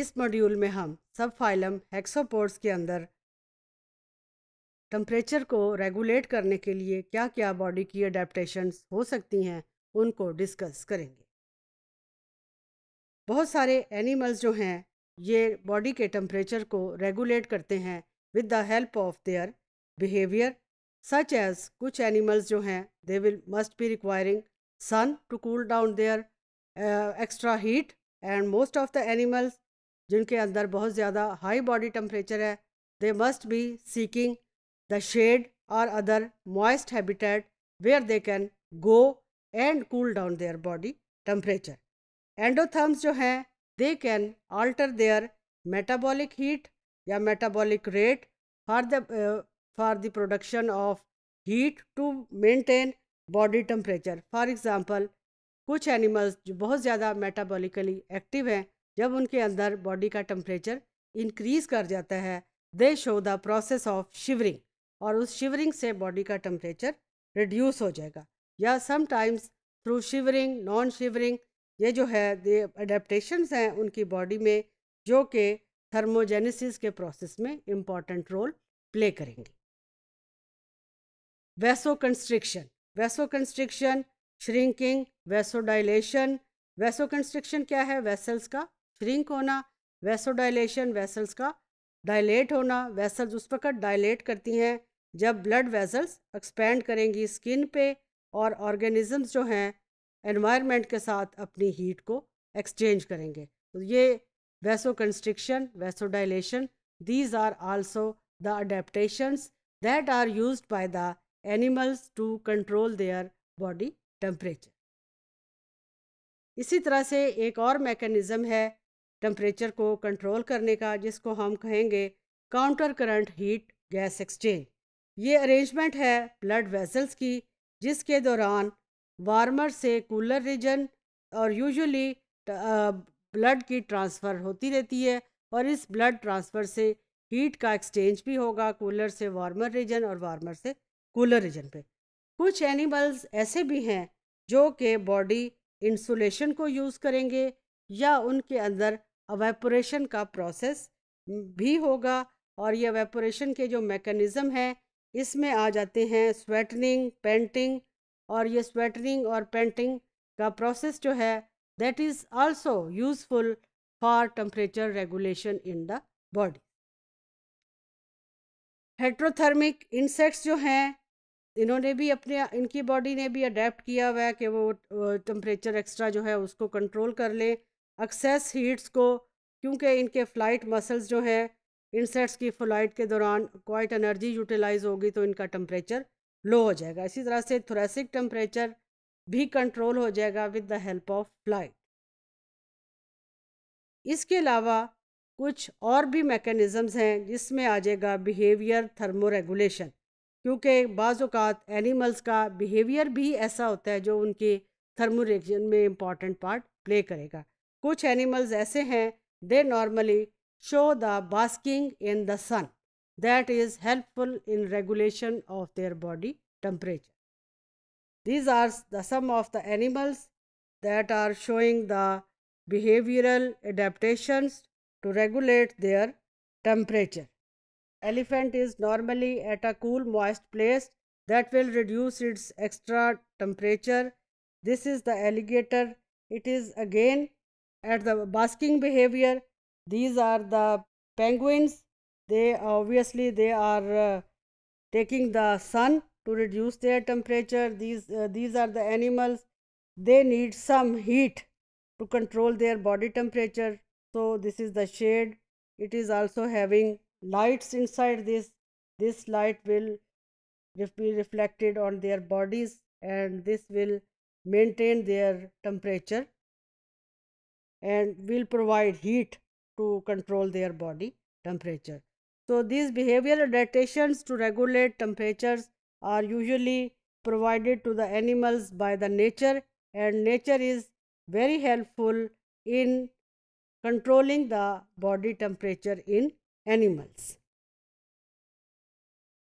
इस मॉड्यूल में हम सब फाइलम हेक्सोपोर्स के अंदर टम्परेचर को रेगुलेट करने के लिए क्या क्या बॉडी की अडेप्टशंस हो सकती हैं उनको डिस्कस करेंगे बहुत सारे एनिमल्स जो हैं ये बॉडी के टम्परेचर को रेगुलेट करते हैं with the help of their behaviour such as कुछ एनिमल्स जो हैं they will must be requiring sun to cool down their extra heat and most of the animals जिनके अंदर बहुत ज़्यादा हाई बॉडी टेम्परेचर है they must be seeking the shade और other moist habitat where they can go and cool down their body temperature endotherms जो हैं they can alter their metabolic heat या metabolic rate for the for the production of heat to maintain body temperature for example कुछ animals जो बहुत ज़्यादा metabolically active हैं जब उनके अंदर बॉडी का टेम्परेचर इंक्रीज कर जाता है they show the process of shivering और उस शिवरिंग से बॉडी का टेम्परेचर रिड्यूस हो जाएगा या sometimes through shivering non shivering ये जो है अडेप्टेशन हैं उनकी बॉडी में जो कि थर्मोजेनेसिस के प्रोसेस में इम्पॉर्टेंट रोल प्ले करेंगे vasoconstriction vasoconstriction shrinking vasodilation vasoconstriction क्या है वेसल्स का श्रिंक होना वेसोडाइलेशन वेसल्स का डायलेट होना वेसल्स उस वक्त डायलेट करती हैं जब ब्लड वेसल्स एक्सपेंड करेंगी स्किन पे और ऑर्गेनिजम्स जो हैं एनवायरनमेंट के साथ अपनी हीट को एक्सचेंज करेंगे तो ये vasoconstriction vasodilation these are also the adaptations that are use by the animals to control their body temperature इसी तरह से एक और मैकेनिज़्म है टम्परेचर को कंट्रोल करने का जिसको हम कहेंगे counter current heat gas exchange ये अरेंजमेंट है ब्लड वेसल्स की जिसके दौरान वार्मर से कूलर रीजन और यूजुअली ब्लड की ट्रांसफ़र होती रहती है और इस ब्लड ट्रांसफ़र से हीट का एक्सचेंज भी होगा कूलर से वार्मर रीजन और वार्मर से कूलर रीजन पे कुछ एनिमल्स ऐसे भी हैं जो कि बॉडी इंसुलेशन को यूज़ करेंगे या उनके अंदर अवेपोरेशन का प्रोसेस भी होगा और ये अवेपोरेशन के जो मेकनिज़म हैं इसमें आ जाते हैं स्वेटनिंग पेंटिंग और ये स्वेटनिंग और पेंटिंग का प्रोसेस जो है that is also useful for temperature regulation in the body heterothermic insects जो हैं इन्होंने भी अपने इनकी बॉडी ने भी अडेप्ट किया हुआ है कि वो टेम्परेचर एक्स्ट्रा जो है उसको कंट्रोल कर लें एक्सेस हीट्स को क्योंकि इनके फ्लाइट मसल्स जो हैं इंसेट्स की फ्लाइट के दौरान क्वाइट एनर्जी यूटिलाइज होगी तो इनका टम्परेचर लो हो जाएगा इसी तरह से थोरेसिक टम्परेचर भी कंट्रोल हो जाएगा with the help of flight इसके अलावा कुछ और भी मैकेनिज़म्स हैं जिसमें आ जाएगा बिहेवियर थर्मोरेगुलेशन क्योंकि बाज़ात एनिमल्स का बिहेवियर भी ऐसा होता है जो उनके थर्मोरेगुलेशन में इम्पॉर्टेंट पार्ट प्ले करेगा कुछ animals ऐसे हैं they normally show the basking in the sun that is helpful in regulation of their body temperature These are the sum of the animals that are showing the behavioral adaptations to regulate their temperature. Elephant is normally at a cool moist place that will reduce its extra temperature. This is the alligator. It is again at the basking behavior these are the penguins they obviously they are uh, taking the sun to reduce their temperature these uh, these are the animals they need some heat to control their body temperature so this is the shade it is also having lights inside this this light will be reflected on their bodies and this will maintain their temperature and will provide heat to control their body temperature. So, these behavioral adaptations to regulate temperatures are usually provided to the animals by the nature and nature is very helpful in controlling the body temperature in animals.